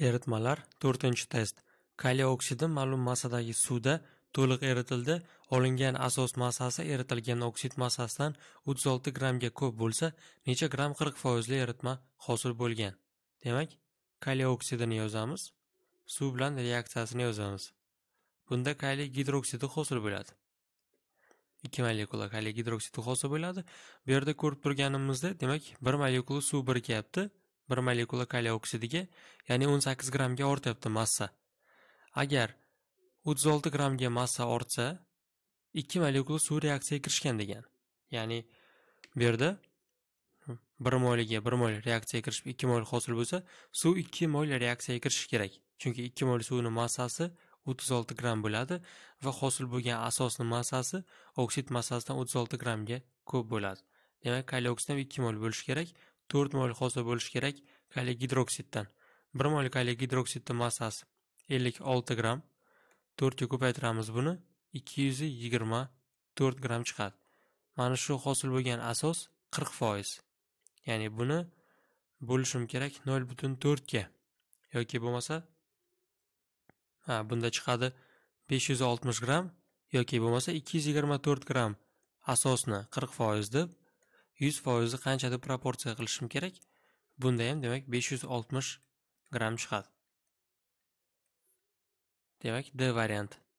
Eritmalar 4-test. Kaliy oksidi ma'lum massadagi suvda to'liq eritildi, olingan asos massasi eritilgan oksid massasidan 36 grammga ko'p bo'lsa, necha gramm qirq foizli eritma hosil bo'lgan. Demak, kaliy oksidini yozamiz, suv bilan reaksiyasini yozamiz. Bunda kaliy gidroksidi hosil bo'ladi. ikki molekula kaliy gidroksidi hosil bo'ladi bu yerda ko'rib turganimizdek demak bir molekula suv birikyapti bir molekula kaliy oksidiga ya'ni 18 grammga ortyapti massa agar 36 grammga massa ortsa 2 molekula suv reaksiyaga kirishgan degan ya'ni bu yerda 1 molga 1 mol reaksiyaga kirishib 2 mol hosil bo'lsa suv 2 mol reaksiyaga kirishi kerak chunki 2 mol suvning massasi 36 gramm bo'ladi va hosil bo'lgan asosning massasi oksid massasidan 36 grammga ko'p bo'ladi demak kaliy oksid ham mol bo'lishi kerak to'rt mol hosil bo'lishi kerak kaliy gidroksiddan bir mol kaliy gidroksidni massasi ellik olti gramm to'rtga ko'paytiramiz buni ikki yuz yigirma to'rt gramm chiqadi mana shu hosil bo'lgan asos qirq foiz ya'ni buni bo'lishim kerak nol butun to'rtga yoki bo'lmasa ha bunda chiqadi besh yuz oltmish gramm yoki bo'lmasa ikki yuz yigirma to'rt gramm asosni qirq foiz deb yuz foizni qanchada proporsiya qilishim kerak bunda ham demak besh yuz oltmish gramm chiqadi demak d varianti